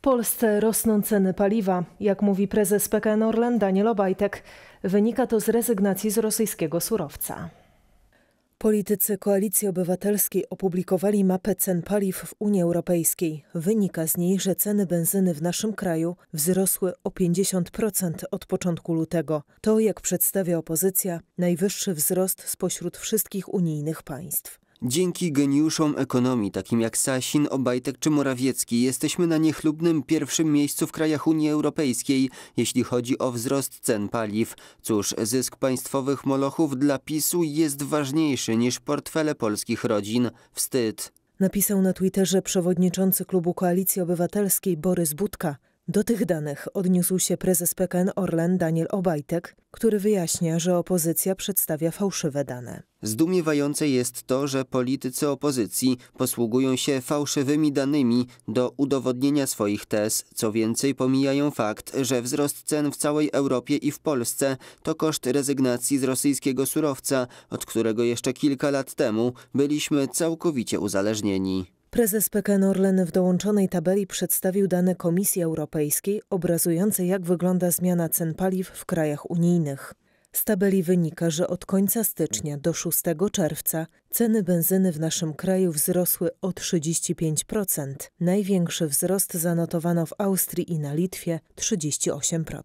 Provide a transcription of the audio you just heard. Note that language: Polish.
W Polsce rosną ceny paliwa. Jak mówi prezes PKN Orlen Daniel Obajtek, wynika to z rezygnacji z rosyjskiego surowca. Politycy Koalicji Obywatelskiej opublikowali mapę cen paliw w Unii Europejskiej. Wynika z niej, że ceny benzyny w naszym kraju wzrosły o 50% od początku lutego. To, jak przedstawia opozycja, najwyższy wzrost spośród wszystkich unijnych państw. Dzięki geniuszom ekonomii, takim jak Sasin, Obajtek czy Morawiecki, jesteśmy na niechlubnym pierwszym miejscu w krajach Unii Europejskiej, jeśli chodzi o wzrost cen paliw. Cóż, zysk państwowych molochów dla PiSu jest ważniejszy niż portfele polskich rodzin. Wstyd. Napisał na Twitterze przewodniczący klubu Koalicji Obywatelskiej Borys Budka. Do tych danych odniósł się prezes PKN Orlen Daniel Obajtek, który wyjaśnia, że opozycja przedstawia fałszywe dane. Zdumiewające jest to, że politycy opozycji posługują się fałszywymi danymi do udowodnienia swoich tez. Co więcej, pomijają fakt, że wzrost cen w całej Europie i w Polsce to koszt rezygnacji z rosyjskiego surowca, od którego jeszcze kilka lat temu byliśmy całkowicie uzależnieni. Prezes PKN Orlen w dołączonej tabeli przedstawił dane Komisji Europejskiej obrazujące jak wygląda zmiana cen paliw w krajach unijnych. Z tabeli wynika, że od końca stycznia do 6 czerwca ceny benzyny w naszym kraju wzrosły o 35%. Największy wzrost zanotowano w Austrii i na Litwie 38%.